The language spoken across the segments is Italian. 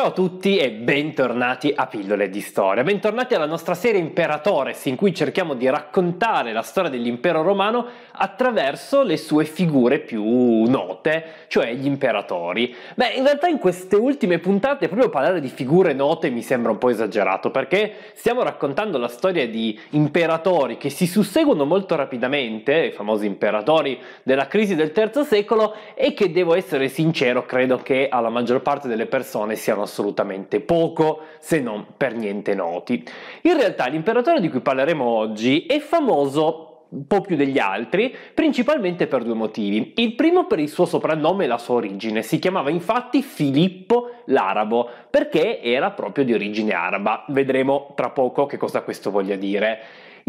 Ciao a tutti e bentornati a Pillole di Storia. Bentornati alla nostra serie Imperatores in cui cerchiamo di raccontare la storia dell'impero romano attraverso le sue figure più note, cioè gli imperatori. Beh, in realtà in queste ultime puntate proprio parlare di figure note mi sembra un po' esagerato perché stiamo raccontando la storia di imperatori che si susseguono molto rapidamente, i famosi imperatori della crisi del III secolo e che devo essere sincero, credo che alla maggior parte delle persone siano assolutamente poco, se non per niente noti. In realtà l'imperatore di cui parleremo oggi è famoso un po' più degli altri, principalmente per due motivi. Il primo per il suo soprannome e la sua origine, si chiamava infatti Filippo l'Arabo, perché era proprio di origine araba. Vedremo tra poco che cosa questo voglia dire.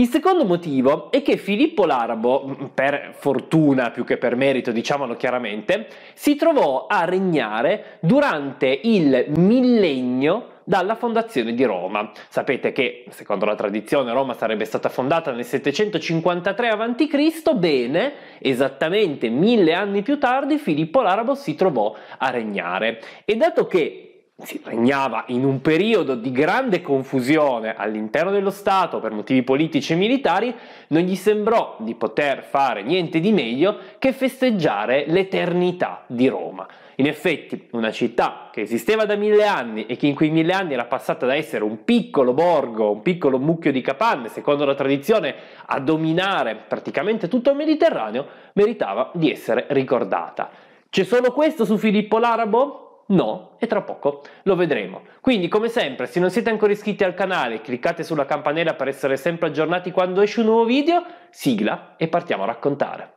Il secondo motivo è che Filippo Larbo, per fortuna più che per merito, diciamolo chiaramente, si trovò a regnare durante il millennio dalla fondazione di Roma. Sapete che, secondo la tradizione, Roma sarebbe stata fondata nel 753 a.C., bene, esattamente mille anni più tardi Filippo l'Arabo si trovò a regnare. E dato che si regnava in un periodo di grande confusione all'interno dello Stato per motivi politici e militari, non gli sembrò di poter fare niente di meglio che festeggiare l'eternità di Roma. In effetti, una città che esisteva da mille anni e che in quei mille anni era passata da essere un piccolo borgo, un piccolo mucchio di capanne, secondo la tradizione, a dominare praticamente tutto il Mediterraneo, meritava di essere ricordata. C'è solo questo su Filippo l'Arabo? No, e tra poco lo vedremo. Quindi, come sempre, se non siete ancora iscritti al canale, cliccate sulla campanella per essere sempre aggiornati quando esce un nuovo video, sigla e partiamo a raccontare.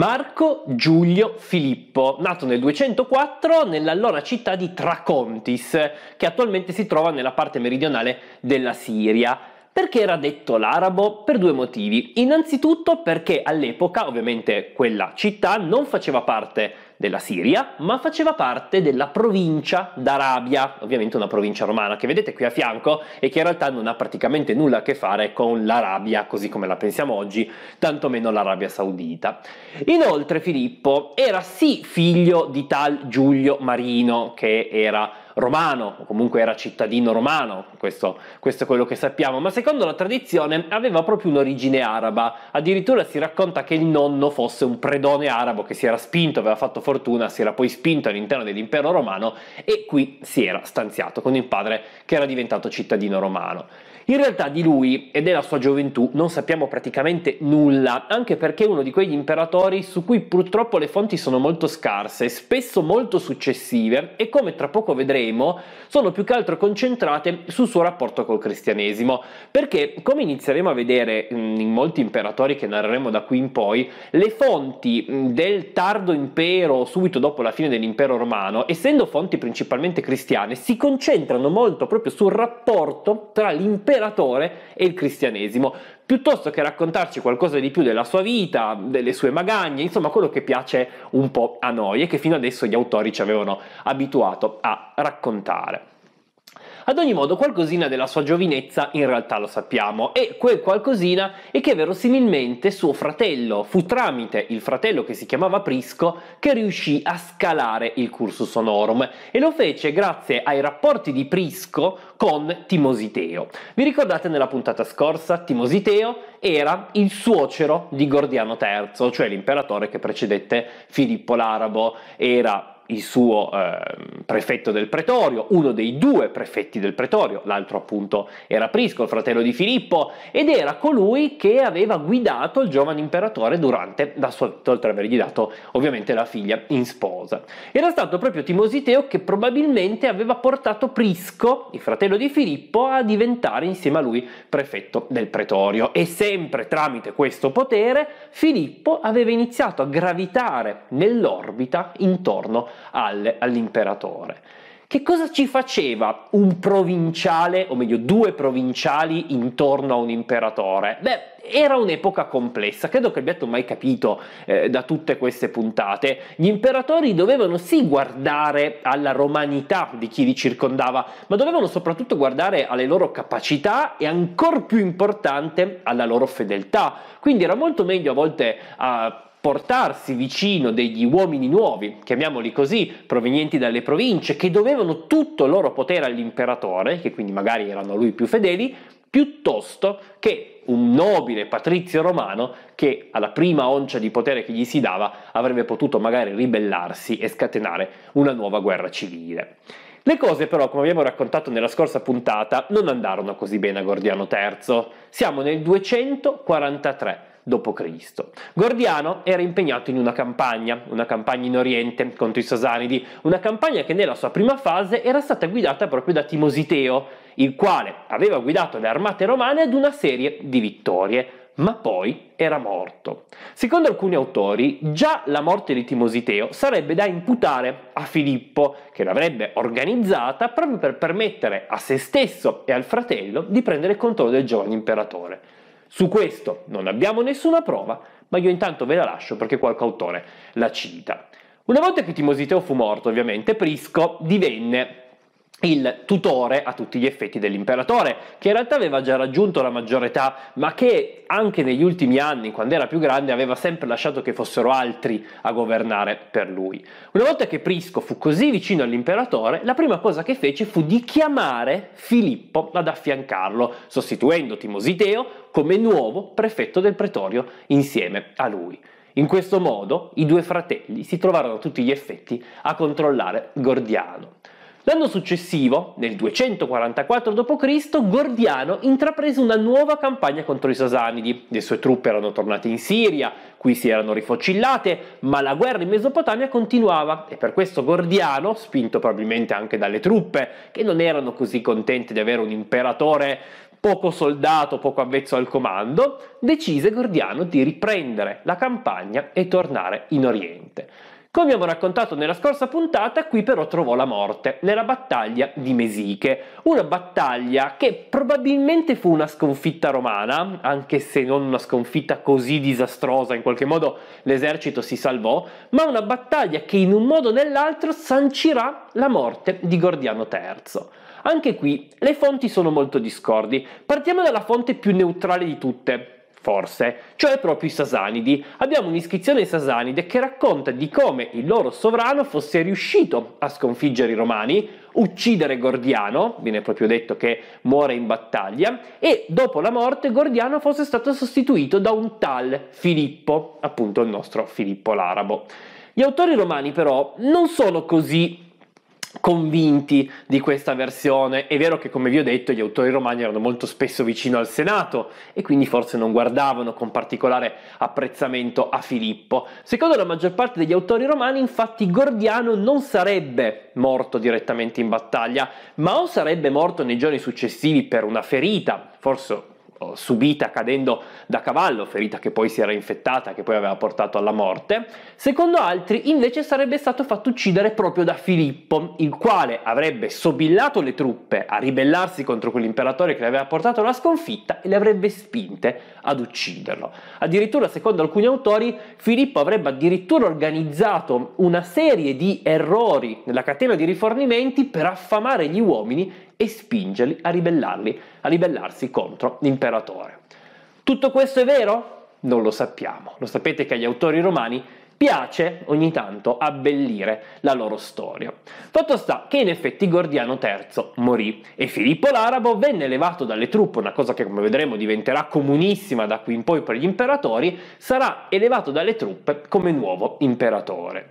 Marco Giulio Filippo, nato nel 204 nell'allora città di Tracontis, che attualmente si trova nella parte meridionale della Siria. Perché era detto l'arabo? Per due motivi. Innanzitutto perché all'epoca, ovviamente, quella città non faceva parte della Siria, ma faceva parte della provincia d'Arabia, ovviamente una provincia romana che vedete qui a fianco e che in realtà non ha praticamente nulla a che fare con l'Arabia così come la pensiamo oggi, tantomeno l'Arabia Saudita. Inoltre Filippo era sì figlio di tal Giulio Marino che era romano, o comunque era cittadino romano, questo, questo, è quello che sappiamo, ma secondo la tradizione aveva proprio un'origine araba, addirittura si racconta che il nonno fosse un predone arabo che si era spinto, aveva fatto fortuna, si era poi spinto all'interno dell'impero romano e qui si era stanziato con il padre che era diventato cittadino romano. In realtà di lui e della sua gioventù non sappiamo praticamente nulla, anche perché è uno di quegli imperatori su cui purtroppo le fonti sono molto scarse, spesso molto successive e come tra poco vedremo sono più che altro concentrate sul suo rapporto col cristianesimo, perché come inizieremo a vedere mm, in molti imperatori che narreremo da qui in poi, le fonti mm, del tardo impero subito dopo la fine dell'impero romano, essendo fonti principalmente cristiane, si concentrano molto proprio sul rapporto tra l'impero imperatore e il cristianesimo, piuttosto che raccontarci qualcosa di più della sua vita, delle sue magagne, insomma quello che piace un po' a noi e che fino adesso gli autori ci avevano abituato a raccontare. Ad ogni modo, qualcosina della sua giovinezza in realtà lo sappiamo, e quel qualcosina è che verosimilmente suo fratello fu tramite il fratello che si chiamava Prisco che riuscì a scalare il cursus honorum, e lo fece grazie ai rapporti di Prisco con Timositeo. Vi ricordate nella puntata scorsa? Timositeo era il suocero di Gordiano III, cioè l'imperatore che precedette Filippo l'Arabo, era il suo eh, prefetto del pretorio, uno dei due prefetti del pretorio, l'altro appunto era Prisco, il fratello di Filippo, ed era colui che aveva guidato il giovane imperatore durante la sua vita, oltre ad avergli dato ovviamente la figlia in sposa. Era stato proprio Timositeo che probabilmente aveva portato Prisco, il fratello di Filippo, a diventare insieme a lui prefetto del pretorio e sempre tramite questo potere Filippo aveva iniziato a gravitare nell'orbita intorno all'imperatore. Che cosa ci faceva un provinciale, o meglio due provinciali, intorno a un imperatore? Beh, era un'epoca complessa, credo che abbiate mai capito eh, da tutte queste puntate. Gli imperatori dovevano sì guardare alla romanità di chi li circondava, ma dovevano soprattutto guardare alle loro capacità e ancora più importante alla loro fedeltà. Quindi era molto meglio a volte a ah, portarsi vicino degli uomini nuovi, chiamiamoli così, provenienti dalle province, che dovevano tutto il loro potere all'imperatore, che quindi magari erano a lui più fedeli, piuttosto che un nobile patrizio romano che alla prima oncia di potere che gli si dava avrebbe potuto magari ribellarsi e scatenare una nuova guerra civile. Le cose però, come abbiamo raccontato nella scorsa puntata, non andarono così bene a Gordiano III. Siamo nel 243 d.C. Gordiano era impegnato in una campagna, una campagna in Oriente contro i Sasanidi, una campagna che nella sua prima fase era stata guidata proprio da Timositeo, il quale aveva guidato le armate romane ad una serie di vittorie ma poi era morto. Secondo alcuni autori, già la morte di Timositeo sarebbe da imputare a Filippo, che l'avrebbe organizzata proprio per permettere a se stesso e al fratello di prendere il controllo del giovane imperatore. Su questo non abbiamo nessuna prova, ma io intanto ve la lascio perché qualche autore la cita. Una volta che Timositeo fu morto, ovviamente, Prisco divenne il tutore a tutti gli effetti dell'imperatore, che in realtà aveva già raggiunto la maggiore età, ma che anche negli ultimi anni, quando era più grande, aveva sempre lasciato che fossero altri a governare per lui. Una volta che Prisco fu così vicino all'imperatore, la prima cosa che fece fu di chiamare Filippo ad affiancarlo, sostituendo Timositeo come nuovo prefetto del pretorio insieme a lui. In questo modo i due fratelli si trovarono a tutti gli effetti a controllare Gordiano. L'anno successivo, nel 244 d.C., Gordiano intraprese una nuova campagna contro i Sasanidi. Le sue truppe erano tornate in Siria, qui si erano rifocillate, ma la guerra in Mesopotamia continuava e per questo Gordiano, spinto probabilmente anche dalle truppe, che non erano così contente di avere un imperatore poco soldato, poco avvezzo al comando, decise Gordiano di riprendere la campagna e tornare in Oriente. Come abbiamo raccontato nella scorsa puntata, qui però trovò la morte, nella battaglia di Mesiche, una battaglia che probabilmente fu una sconfitta romana, anche se non una sconfitta così disastrosa, in qualche modo l'esercito si salvò, ma una battaglia che in un modo o nell'altro sancirà la morte di Gordiano III. Anche qui le fonti sono molto discordi. Partiamo dalla fonte più neutrale di tutte, forse, cioè proprio i Sasanidi. Abbiamo un'iscrizione sasanide che racconta di come il loro sovrano fosse riuscito a sconfiggere i Romani, uccidere Gordiano, viene proprio detto che muore in battaglia, e dopo la morte Gordiano fosse stato sostituito da un tal Filippo, appunto il nostro Filippo l'Arabo. Gli autori romani però non sono così convinti di questa versione. È vero che, come vi ho detto, gli autori romani erano molto spesso vicino al Senato e quindi forse non guardavano con particolare apprezzamento a Filippo. Secondo la maggior parte degli autori romani, infatti, Gordiano non sarebbe morto direttamente in battaglia, ma o sarebbe morto nei giorni successivi per una ferita, forse eh, subita cadendo da cavallo, ferita che poi si era infettata, che poi aveva portato alla morte. Secondo altri, invece, sarebbe stato fatto uccidere proprio da Filippo, il quale avrebbe sobillato le truppe a ribellarsi contro quell'imperatore che le aveva portato alla sconfitta e le avrebbe spinte ad ucciderlo. Addirittura, secondo alcuni autori, Filippo avrebbe addirittura organizzato una serie di errori nella catena di rifornimenti per affamare gli uomini e spingerli a, a ribellarsi contro l'imperatore. Tutto questo è vero? Non lo sappiamo. Lo sapete che agli autori romani piace ogni tanto abbellire la loro storia. Fatto sta che in effetti Gordiano III morì e Filippo l'Arabo venne elevato dalle truppe, una cosa che come vedremo diventerà comunissima da qui in poi per gli imperatori, sarà elevato dalle truppe come nuovo imperatore.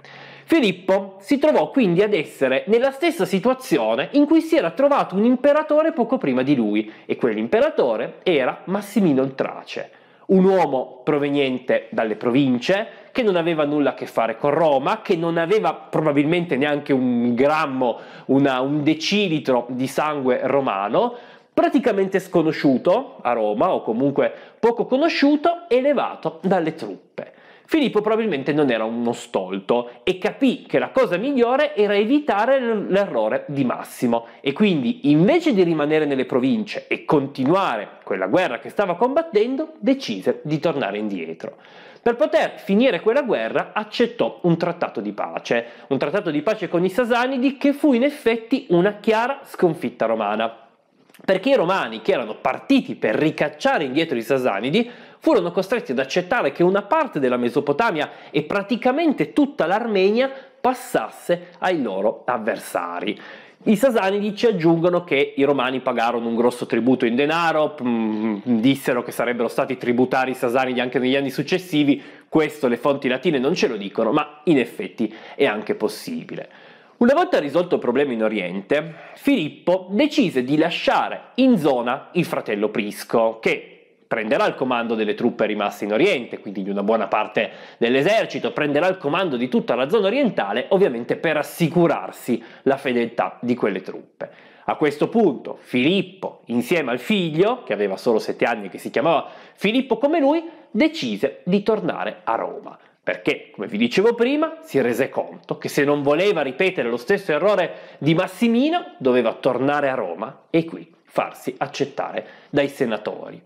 Filippo si trovò quindi ad essere nella stessa situazione in cui si era trovato un imperatore poco prima di lui, e quell'imperatore era Massimino il Trace, un uomo proveniente dalle province, che non aveva nulla a che fare con Roma, che non aveva probabilmente neanche un grammo, una, un decilitro di sangue romano, praticamente sconosciuto a Roma o comunque poco conosciuto, elevato dalle truppe. Filippo probabilmente non era uno stolto e capì che la cosa migliore era evitare l'errore di Massimo e quindi invece di rimanere nelle province e continuare quella guerra che stava combattendo, decise di tornare indietro. Per poter finire quella guerra accettò un trattato di pace, un trattato di pace con i Sasanidi che fu in effetti una chiara sconfitta romana perché i romani che erano partiti per ricacciare indietro i Sasanidi furono costretti ad accettare che una parte della Mesopotamia e praticamente tutta l'Armenia passasse ai loro avversari. I sasanidi ci aggiungono che i romani pagarono un grosso tributo in denaro, mm, dissero che sarebbero stati tributari i sasanidi anche negli anni successivi, questo le fonti latine non ce lo dicono, ma in effetti è anche possibile. Una volta risolto il problema in Oriente, Filippo decise di lasciare in zona il fratello Prisco, che prenderà il comando delle truppe rimaste in Oriente, quindi di una buona parte dell'esercito, prenderà il comando di tutta la zona orientale, ovviamente per assicurarsi la fedeltà di quelle truppe. A questo punto Filippo, insieme al figlio, che aveva solo sette anni e che si chiamava Filippo come lui, decise di tornare a Roma perché, come vi dicevo prima, si rese conto che se non voleva ripetere lo stesso errore di Massimino, doveva tornare a Roma e qui farsi accettare dai senatori.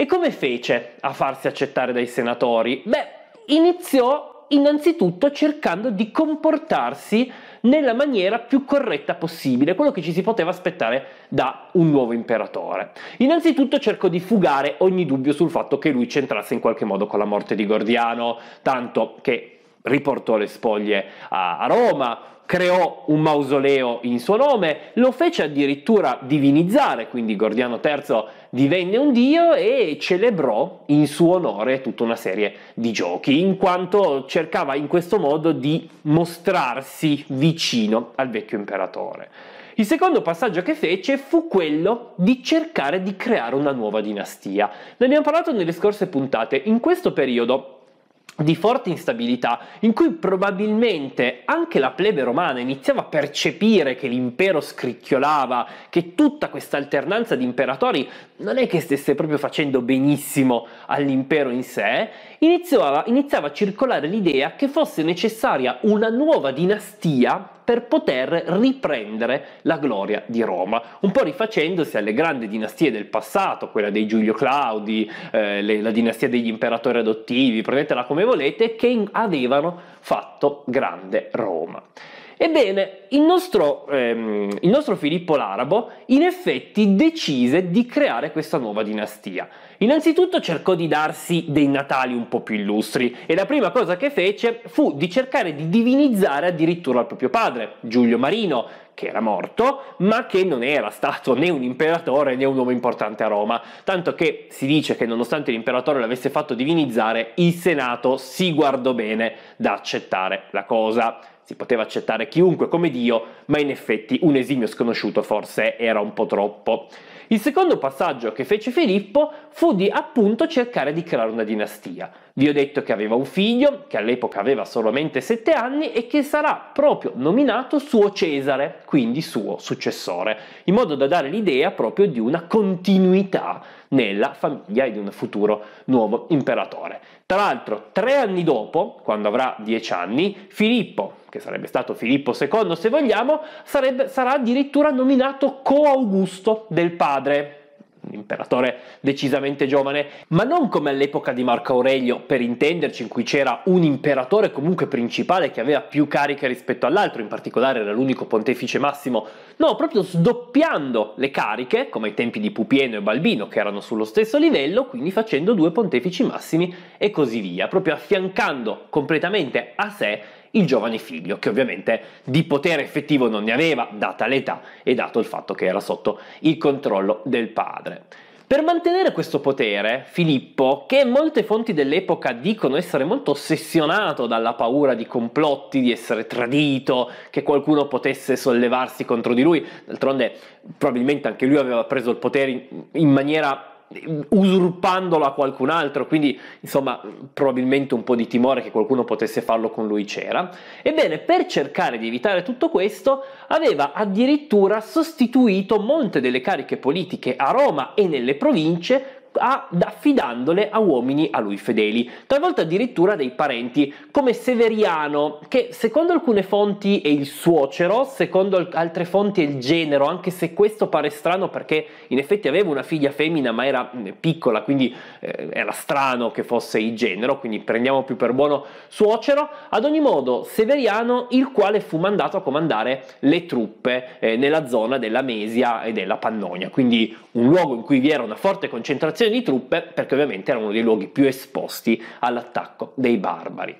E come fece a farsi accettare dai senatori? Beh, iniziò innanzitutto cercando di comportarsi nella maniera più corretta possibile, quello che ci si poteva aspettare da un nuovo imperatore. Innanzitutto cercò di fugare ogni dubbio sul fatto che lui c'entrasse in qualche modo con la morte di Gordiano, tanto che riportò le spoglie a Roma, creò un mausoleo in suo nome, lo fece addirittura divinizzare, quindi Gordiano III divenne un dio e celebrò in suo onore tutta una serie di giochi, in quanto cercava in questo modo di mostrarsi vicino al vecchio imperatore. Il secondo passaggio che fece fu quello di cercare di creare una nuova dinastia. Ne abbiamo parlato nelle scorse puntate, in questo periodo di forte instabilità in cui probabilmente anche la plebe romana iniziava a percepire che l'impero scricchiolava, che tutta questa alternanza di imperatori non è che stesse proprio facendo benissimo all'impero in sé, iniziava, iniziava a circolare l'idea che fosse necessaria una nuova dinastia per poter riprendere la gloria di Roma, un po' rifacendosi alle grandi dinastie del passato, quella dei Giulio Claudi, eh, le, la dinastia degli imperatori adottivi, prendetela come volete, che in, avevano fatto grande Roma. Ebbene, il nostro, ehm, il nostro Filippo l'Arabo in effetti decise di creare questa nuova dinastia. Innanzitutto cercò di darsi dei natali un po' più illustri e la prima cosa che fece fu di cercare di divinizzare addirittura il proprio padre, Giulio Marino, che era morto, ma che non era stato né un imperatore né un uomo importante a Roma, tanto che si dice che nonostante l'imperatore l'avesse fatto divinizzare, il Senato si guardò bene da accettare la cosa si poteva accettare chiunque come Dio, ma in effetti un esimio sconosciuto forse era un po' troppo. Il secondo passaggio che fece Filippo fu di appunto cercare di creare una dinastia. Vi ho detto che aveva un figlio, che all'epoca aveva solamente sette anni e che sarà proprio nominato suo Cesare, quindi suo successore, in modo da dare l'idea proprio di una continuità nella famiglia di un futuro nuovo imperatore. Tra l'altro, tre anni dopo, quando avrà dieci anni, Filippo, che sarebbe stato Filippo II se vogliamo, sarebbe, sarà addirittura nominato coaugusto del padre un imperatore decisamente giovane, ma non come all'epoca di Marco Aurelio, per intenderci, in cui c'era un imperatore comunque principale che aveva più cariche rispetto all'altro, in particolare era l'unico pontefice massimo, no, proprio sdoppiando le cariche, come ai tempi di Pupieno e Balbino, che erano sullo stesso livello, quindi facendo due pontefici massimi e così via, proprio affiancando completamente a sé il giovane figlio, che ovviamente di potere effettivo non ne aveva, data l'età e dato il fatto che era sotto il controllo del padre. Per mantenere questo potere, Filippo, che molte fonti dell'epoca dicono essere molto ossessionato dalla paura di complotti, di essere tradito, che qualcuno potesse sollevarsi contro di lui, d'altronde probabilmente anche lui aveva preso il potere in, maniera usurpandolo a qualcun altro, quindi insomma probabilmente un po' di timore che qualcuno potesse farlo con lui c'era. Ebbene, per cercare di evitare tutto questo, aveva addirittura sostituito molte delle cariche politiche a Roma e nelle province a, affidandole a uomini a lui fedeli, talvolta addirittura dei parenti, come Severiano, che secondo alcune fonti è il suocero, secondo altre fonti è il genero, anche se questo pare strano perché in effetti aveva una figlia femmina ma era eh, piccola, quindi eh, era strano che fosse il genero, quindi prendiamo più per buono suocero. Ad ogni modo, Severiano, il quale fu mandato a comandare le truppe eh, nella zona della Mesia e della Pannonia, quindi un luogo in cui vi era una forte concentrazione formazione di truppe perché ovviamente era uno dei luoghi più esposti all'attacco dei barbari.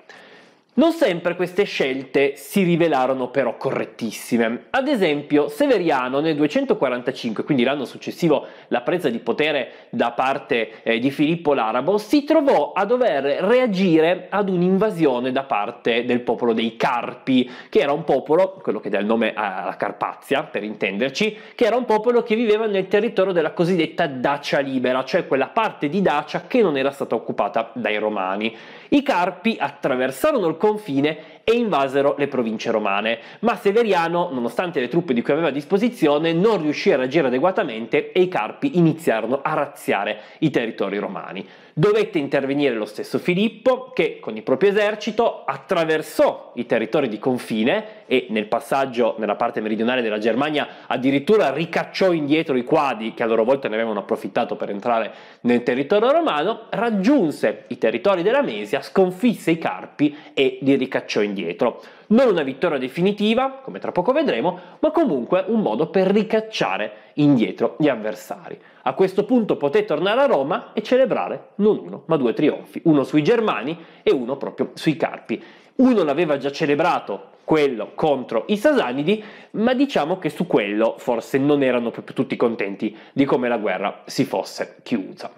Non sempre queste scelte si rivelarono però correttissime. Ad esempio, Severiano nel 245, quindi l'anno successivo la presa di potere da parte eh, di Filippo l'Arabo, si trovò a dover reagire ad un'invasione da parte del popolo dei Carpi, che era un popolo, quello che dà il nome alla Carpazia, per intenderci, che era un popolo che viveva nel territorio della cosiddetta Dacia libera, cioè quella parte di Dacia che non era stata occupata dai Romani. I Carpi attraversarono il confine e invasero le province romane. Ma Severiano, nonostante le truppe di cui aveva a disposizione, non riuscì a reagire adeguatamente e i Carpi iniziarono a razziare i territori romani. Dovette intervenire lo stesso Filippo che con il proprio esercito attraversò i territori di confine e nel passaggio nella parte meridionale della Germania addirittura ricacciò indietro i quadi che a loro volta ne avevano approfittato per entrare nel territorio romano, raggiunse i territori della Mesia, sconfisse i Carpi e li ricacciò indietro non una vittoria definitiva, come tra poco vedremo, ma comunque un modo per ricacciare indietro gli avversari. A questo punto poté tornare a Roma e celebrare non uno, ma due trionfi, uno sui Germani e uno proprio sui Carpi. Uno l'aveva già celebrato, quello contro i Sasanidi, ma diciamo che su quello forse non erano proprio tutti contenti di come la guerra si fosse chiusa.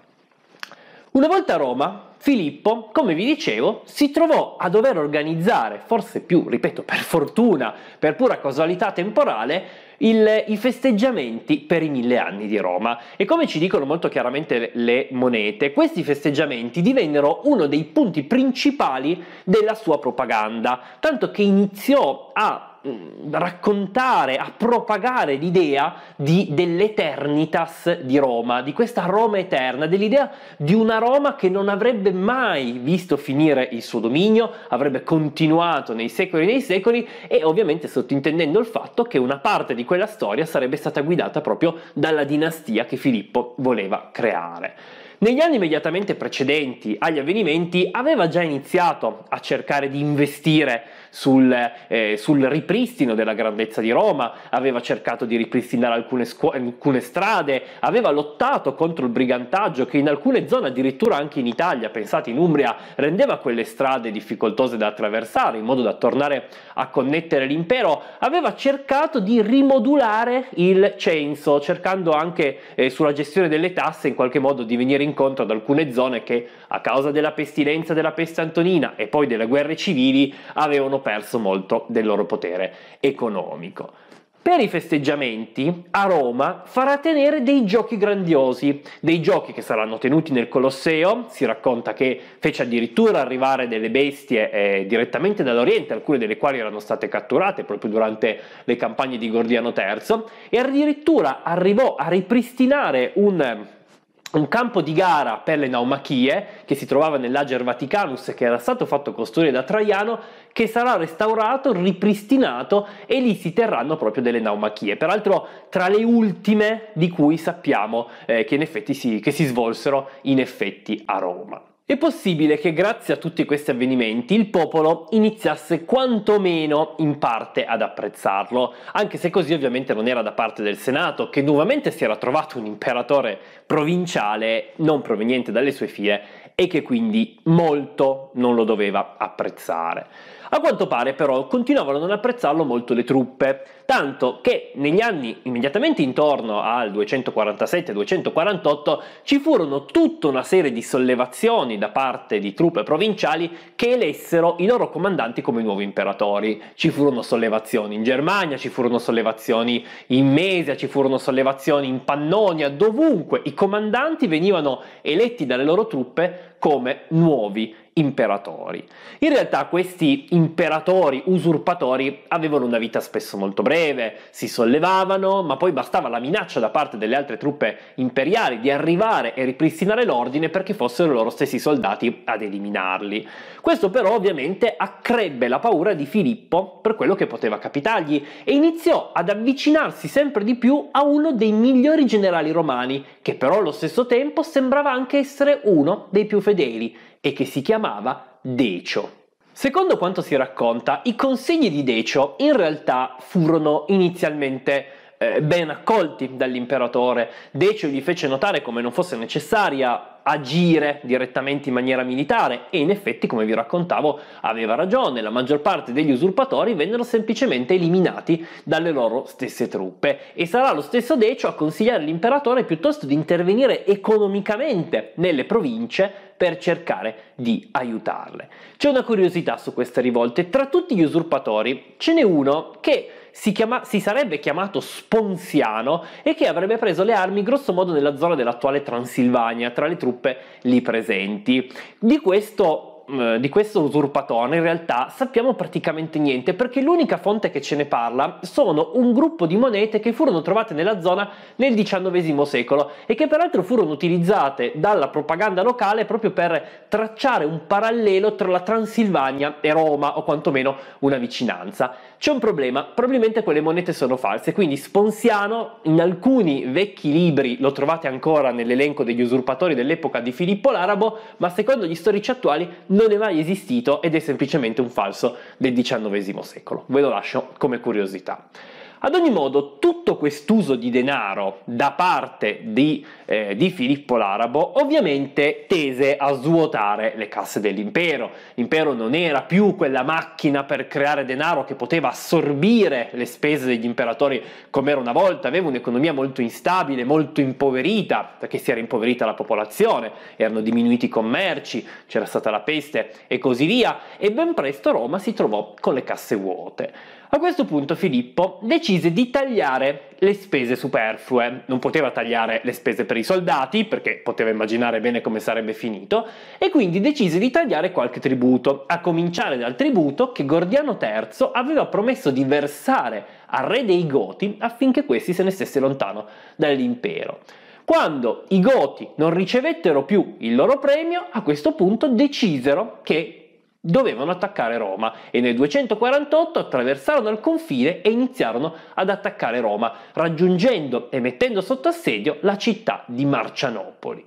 Una volta a Roma, Filippo, come vi dicevo, si trovò a dover organizzare, forse più, ripeto, per fortuna, per pura casualità temporale, il, i festeggiamenti per i mille anni di Roma. E come ci dicono molto chiaramente le monete, questi festeggiamenti divennero uno dei punti principali della sua propaganda, tanto che iniziò a Mm, raccontare, a propagare l'idea di, dell'eternitas di Roma, di questa Roma eterna, dell'idea di una Roma che non avrebbe mai visto finire il suo dominio, avrebbe continuato nei secoli e nei secoli e ovviamente sottintendendo il fatto che una parte di quella storia sarebbe stata guidata proprio dalla dinastia che Filippo voleva creare. Negli anni immediatamente precedenti agli avvenimenti aveva già iniziato a cercare di investire sul, eh, sul, ripristino della grandezza di Roma, aveva cercato di ripristinare alcune, scu- alcune strade, aveva lottato contro il brigantaggio che in alcune zone, addirittura anche in Italia, pensate in Umbria, rendeva quelle strade difficoltose da attraversare in modo da tornare a connettere l'impero, aveva cercato di rimodulare il censo, cercando anche eh, sulla gestione delle tasse in qualche modo di venire incontro ad alcune zone che a causa della pestilenza della peste antonina e poi delle guerre civili avevano perso molto del loro potere economico. Per i festeggiamenti a Roma farà tenere dei giochi grandiosi, dei giochi che saranno tenuti nel Colosseo, si racconta che fece addirittura arrivare delle bestie eh, direttamente dall'Oriente, alcune delle quali erano state catturate proprio durante le campagne di Gordiano III, e addirittura arrivò a ripristinare un un campo di gara per le naumachie che si trovava nell'Ager Vaticanus che era stato fatto costruire da Traiano che sarà restaurato, ripristinato e lì si terranno proprio delle naumachie, peraltro tra le ultime di cui sappiamo eh, che, si, che si svolsero in effetti a Roma. È possibile che grazie a tutti questi avvenimenti il popolo iniziasse quantomeno in parte ad apprezzarlo, anche se così ovviamente non era da parte del Senato, che nuovamente si era trovato un imperatore provinciale non proveniente dalle sue file e che quindi molto non lo doveva apprezzare. A quanto pare però continuavano a non apprezzarlo molto le truppe, tanto che negli anni immediatamente intorno al 247-248 ci furono tutta una serie di sollevazioni da parte di truppe provinciali che elessero i loro comandanti come nuovi imperatori. Ci furono sollevazioni in Germania, ci furono sollevazioni in Mesia, ci furono sollevazioni in Pannonia, dovunque i comandanti venivano eletti dalle loro truppe come nuovi imperatori imperatori. In realtà questi imperatori usurpatori avevano una vita spesso molto breve, si sollevavano, ma poi bastava la minaccia da parte delle altre truppe imperiali di arrivare e ripristinare l'ordine perché fossero loro stessi soldati ad eliminarli. Questo però ovviamente accrebbe la paura di Filippo per quello che poteva capitargli e iniziò ad avvicinarsi sempre di più a uno dei migliori generali romani, che però allo stesso tempo sembrava anche essere uno dei più fedeli e che si chiamava Decio. Secondo quanto si racconta, i consigli di Decio in realtà furono inizialmente eh, ben accolti dall'imperatore. Decio gli fece notare come non fosse necessaria agire direttamente in maniera militare e in effetti, come vi raccontavo, aveva ragione, la maggior parte degli usurpatori vennero semplicemente eliminati dalle loro stesse truppe e sarà lo stesso Decio a consigliare all'imperatore piuttosto di intervenire economicamente nelle province per cercare di aiutarle. C'è una curiosità su queste rivolte, tra tutti gli usurpatori ce n'è uno che si, chiama, si sarebbe chiamato Sponziano e che avrebbe preso le armi grossomodo nella zona dell'attuale Transilvania tra le truppe lì presenti. Di questo eh, di questo usurpatore in realtà sappiamo praticamente niente perché l'unica fonte che ce ne parla sono un gruppo di monete che furono trovate nella zona nel XIX secolo e che peraltro furono utilizzate dalla propaganda locale proprio per tracciare un parallelo tra la Transilvania e Roma o quantomeno una vicinanza. C'è un problema, probabilmente quelle monete sono false, quindi Sponsiano in alcuni vecchi libri lo trovate ancora nell'elenco degli usurpatori dell'epoca di Filippo l'Arabo, ma secondo gli storici attuali non è mai esistito ed è semplicemente un falso del XIX secolo. Ve lo lascio come curiosità. Ad ogni modo, tutto quest'uso di denaro da parte di, eh, di Filippo l'Arabo ovviamente tese a svuotare le casse dell'impero. L'impero non era più quella macchina per creare denaro che poteva assorbire le spese degli imperatori come era una volta, aveva un'economia molto instabile, molto impoverita, perché si era impoverita la popolazione, erano diminuiti i commerci, c'era stata la peste e così via, e ben presto Roma si trovò con le casse vuote. A questo punto Filippo decise di tagliare le spese superflue. Non poteva tagliare le spese per i soldati, perché poteva immaginare bene come sarebbe finito, e quindi decise di tagliare qualche tributo, a cominciare dal tributo che Gordiano III aveva promesso di versare al re dei Goti affinché questi se ne stesse lontano dall'impero. Quando i Goti non ricevettero più il loro premio, a questo punto decisero che dovevano attaccare Roma e nel 248 attraversarono il confine e iniziarono ad attaccare Roma, raggiungendo e mettendo sotto assedio la città di Marcianopoli.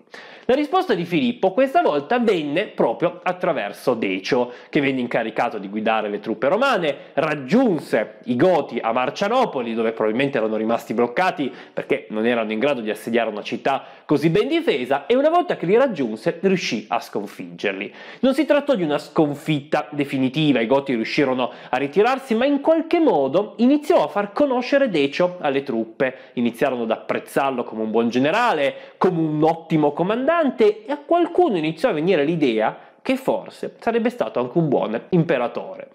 La risposta di Filippo questa volta venne proprio attraverso Decio, che venne incaricato di guidare le truppe romane, raggiunse i Goti a Marcianopoli, dove probabilmente erano rimasti bloccati perché non erano in grado di assediare una città così ben difesa, e una volta che li raggiunse riuscì a sconfiggerli. Non si trattò di una sconfitta definitiva, i Goti riuscirono a ritirarsi, ma in qualche modo iniziò a far conoscere Decio alle truppe, iniziarono ad apprezzarlo come un buon generale, come un ottimo comandante, tollerante e a qualcuno iniziò a venire l'idea che forse sarebbe stato anche un buon imperatore.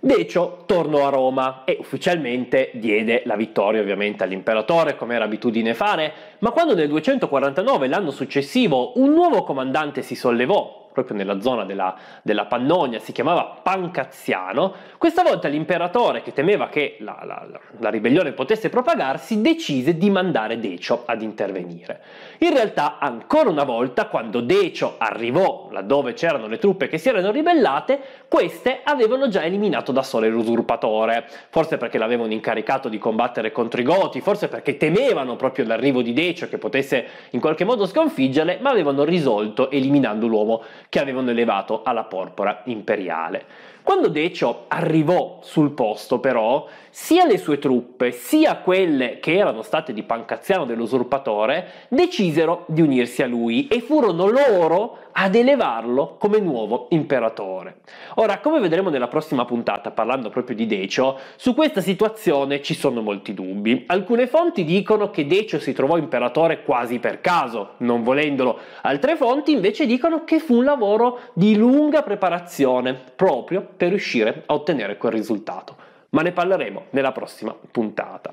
Decio tornò a Roma e ufficialmente diede la vittoria ovviamente all'imperatore come era abitudine fare, ma quando nel 249, l'anno successivo, un nuovo comandante si sollevò proprio nella zona della, della Pannonia, si chiamava Pancaziano. questa volta l'imperatore che temeva che la, la, la ribellione potesse propagarsi decise di mandare Decio ad intervenire. In realtà ancora una volta quando Decio arrivò laddove c'erano le truppe che si erano ribellate, queste avevano già eliminato da sole l'usurpatore, forse perché l'avevano incaricato di combattere contro i Goti, forse perché temevano proprio l'arrivo di Decio che potesse in qualche modo sconfiggerle, ma avevano risolto eliminando l'uomo che avevano elevato alla porpora imperiale. Quando Decio arrivò sul posto, però, sia le sue truppe sia quelle che erano state di Pancazziano dell'usurpatore decisero di unirsi a lui e furono loro ad elevarlo come nuovo imperatore. Ora, come vedremo nella prossima puntata, parlando proprio di Decio, su questa situazione ci sono molti dubbi. Alcune fonti dicono che Decio si trovò imperatore quasi per caso, non volendolo, altre fonti invece dicono che fu un lavoro di lunga preparazione proprio per riuscire a ottenere quel risultato ma ne parleremo nella prossima puntata.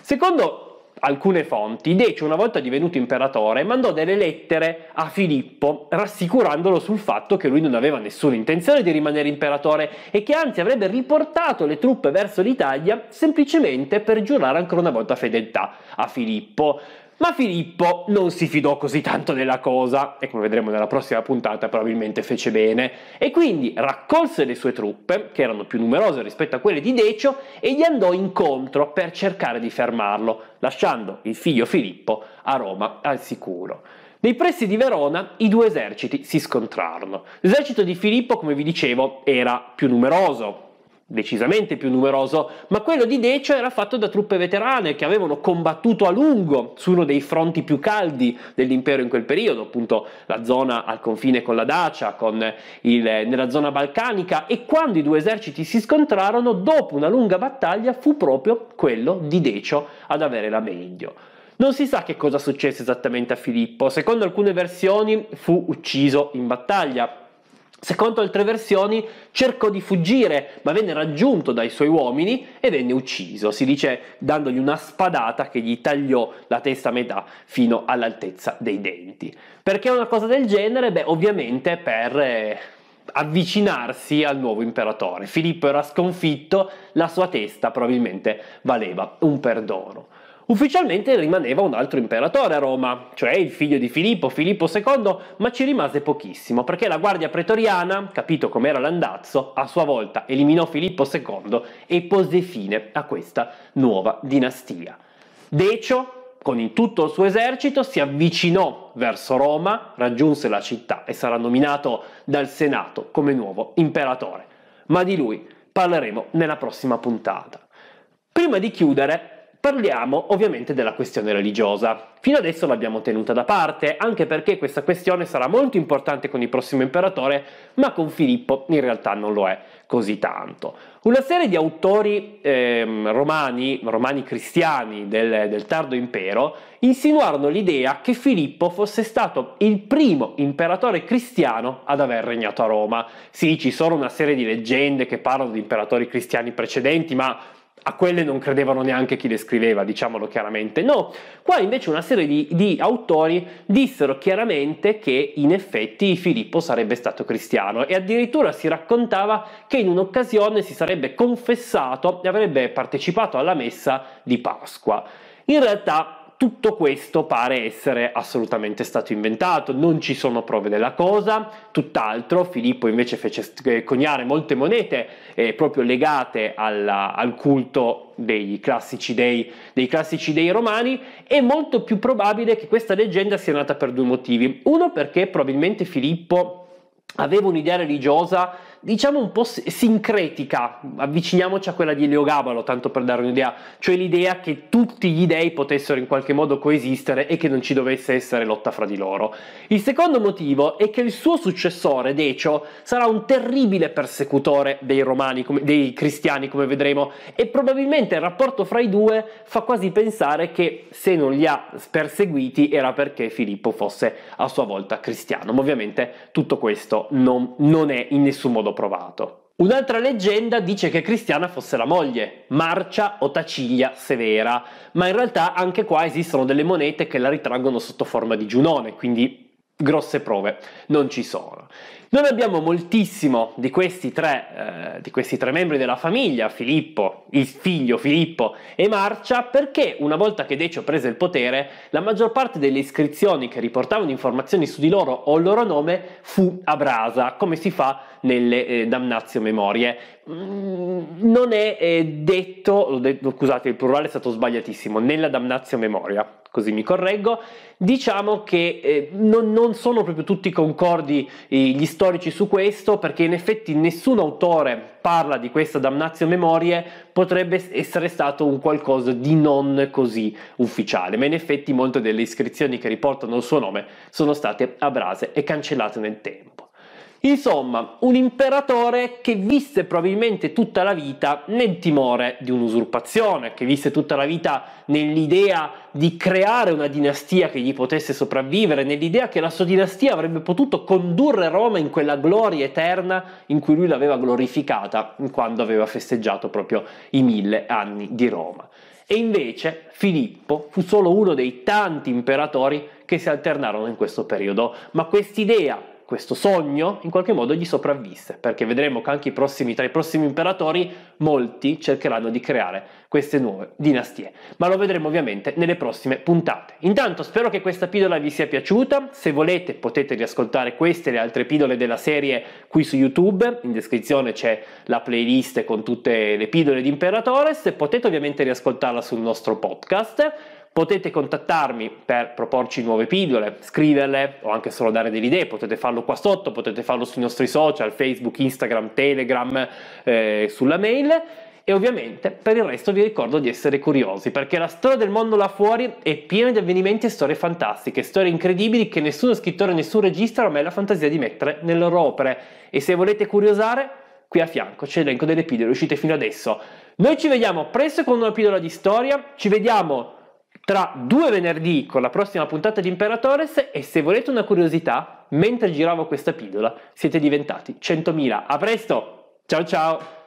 Secondo alcune fonti, Decio una volta divenuto imperatore mandò delle lettere a Filippo rassicurandolo sul fatto che lui non aveva nessuna intenzione di rimanere imperatore e che anzi avrebbe riportato le truppe verso l'Italia semplicemente per giurare ancora una volta fedeltà a Filippo. Ma Filippo non si fidò così tanto della cosa e come vedremo nella prossima puntata probabilmente fece bene e quindi raccolse le sue truppe, che erano più numerose rispetto a quelle di Decio, e gli andò incontro per cercare di fermarlo, lasciando il figlio Filippo a Roma al sicuro. Nei pressi di Verona i due eserciti si scontrarono. L'esercito di Filippo, come vi dicevo, era più numeroso, decisamente più numeroso, ma quello di Decio era fatto da truppe veterane che avevano combattuto a lungo su uno dei fronti più caldi dell'impero in quel periodo, appunto la zona al confine con la Dacia, con il, nella zona balcanica e quando i due eserciti si scontrarono, dopo una lunga battaglia, fu proprio quello di Decio ad avere la meglio. Non si sa che cosa successe esattamente a Filippo, secondo alcune versioni fu ucciso in battaglia, Secondo altre versioni cercò di fuggire, ma venne raggiunto dai suoi uomini e venne ucciso, si dice dandogli una spadata che gli tagliò la testa a metà fino all'altezza dei denti. Perché una cosa del genere? Beh, ovviamente per eh, avvicinarsi al nuovo imperatore. Filippo era sconfitto, la sua testa probabilmente valeva un perdono. Ufficialmente rimaneva un altro imperatore a Roma, cioè il figlio di Filippo, Filippo II, ma ci rimase pochissimo perché la guardia pretoriana, capito com'era l'andazzo, a sua volta eliminò Filippo II e pose fine a questa nuova dinastia. Decio, con tutto il suo esercito, si avvicinò verso Roma, raggiunse la città e sarà nominato dal Senato come nuovo imperatore. Ma di lui parleremo nella prossima puntata. Prima di chiudere, Parliamo ovviamente della questione religiosa. Fino adesso l'abbiamo tenuta da parte, anche perché questa questione sarà molto importante con il prossimo imperatore, ma con Filippo in realtà non lo è così tanto. Una serie di autori eh, romani, romani cristiani del, del tardo impero, insinuarono l'idea che Filippo fosse stato il primo imperatore cristiano ad aver regnato a Roma. Sì, ci sono una serie di leggende che parlano di imperatori cristiani precedenti, ma a quelle non credevano neanche chi le scriveva, diciamolo chiaramente. No, qua invece una serie di, di, autori dissero chiaramente che in effetti Filippo sarebbe stato cristiano e addirittura si raccontava che in un'occasione si sarebbe confessato e avrebbe partecipato alla messa di Pasqua. In realtà tutto questo pare essere assolutamente stato inventato, non ci sono prove della cosa, tutt'altro Filippo invece fece eh, coniare molte monete eh, proprio legate alla, al culto dei classici dei, dei classici dei romani, è molto più probabile che questa leggenda sia nata per due motivi. Uno perché probabilmente Filippo aveva un'idea religiosa diciamo un po' sincretica, avviciniamoci a quella di Eliogabalo, tanto per dare un'idea, cioè l'idea che tutti gli dei potessero in qualche modo coesistere e che non ci dovesse essere lotta fra di loro. Il secondo motivo è che il suo successore, Decio, sarà un terribile persecutore dei romani, dei cristiani, come vedremo, e probabilmente il rapporto fra i due fa quasi pensare che se non li ha perseguiti era perché Filippo fosse a sua volta cristiano, ma ovviamente tutto questo non, non è in nessun modo l'ho provato. Un'altra leggenda dice che Cristiana fosse la moglie, Marcia o Taciglia Severa, ma in realtà anche qua esistono delle monete che la ritraggono sotto forma di Giunone, quindi grosse prove non ci sono. Noi abbiamo moltissimo di questi, tre, eh, di questi tre membri della famiglia, Filippo, il figlio Filippo e Marcia, perché una volta che Decio prese il potere, la maggior parte delle iscrizioni che riportavano informazioni su di loro o il loro nome fu a brasa, come si fa nelle eh, damnazio memorie. Mm, non è eh, detto, detto, scusate, il plurale è stato sbagliatissimo, nella damnazio memoria, così mi correggo. Diciamo che eh, non, non, sono proprio tutti concordi gli storici su questo, perché in effetti nessun autore parla di questa damnazio memorie, potrebbe essere stato un qualcosa di non così ufficiale, ma in effetti molte delle iscrizioni che riportano il suo nome sono state abrase e cancellate nel tempo. Insomma, un imperatore che visse probabilmente tutta la vita nel timore di un'usurpazione, che visse tutta la vita nell'idea di creare una dinastia che gli potesse sopravvivere, nell'idea che la sua dinastia avrebbe potuto condurre Roma in quella gloria eterna in cui lui l'aveva glorificata quando aveva festeggiato proprio i mille anni di Roma. E invece Filippo fu solo uno dei tanti imperatori che si alternarono in questo periodo, ma quest'idea questo sogno in qualche modo gli sopravvisse, perché vedremo che anche i prossimi, tra i prossimi imperatori molti cercheranno di creare queste nuove dinastie, ma lo vedremo ovviamente nelle prossime puntate. Intanto spero che questa pillola vi sia piaciuta, se volete potete riascoltare queste e le altre pillole della serie qui su YouTube, in descrizione c'è la playlist con tutte le pillole di Imperatore, se potete ovviamente riascoltarla sul nostro podcast Potete contattarmi per proporci nuove pillole, scriverle o anche solo dare delle idee, potete farlo qua sotto, potete farlo sui nostri social, Facebook, Instagram, Telegram, eh, sulla mail. E ovviamente per il resto vi ricordo di essere curiosi, perché la storia del mondo là fuori è piena di avvenimenti e storie fantastiche, storie incredibili che nessuno scrittore, nessun regista ha mai la fantasia di mettere nelle loro opere. E se volete curiosare, qui a fianco c'è l'elenco delle pillole uscite fino adesso. Noi ci vediamo presto con una pillola di storia, ci vediamo tra due venerdì con la prossima puntata di Imperatores e se volete una curiosità, mentre giravo questa pillola siete diventati 100.000. A presto! Ciao ciao!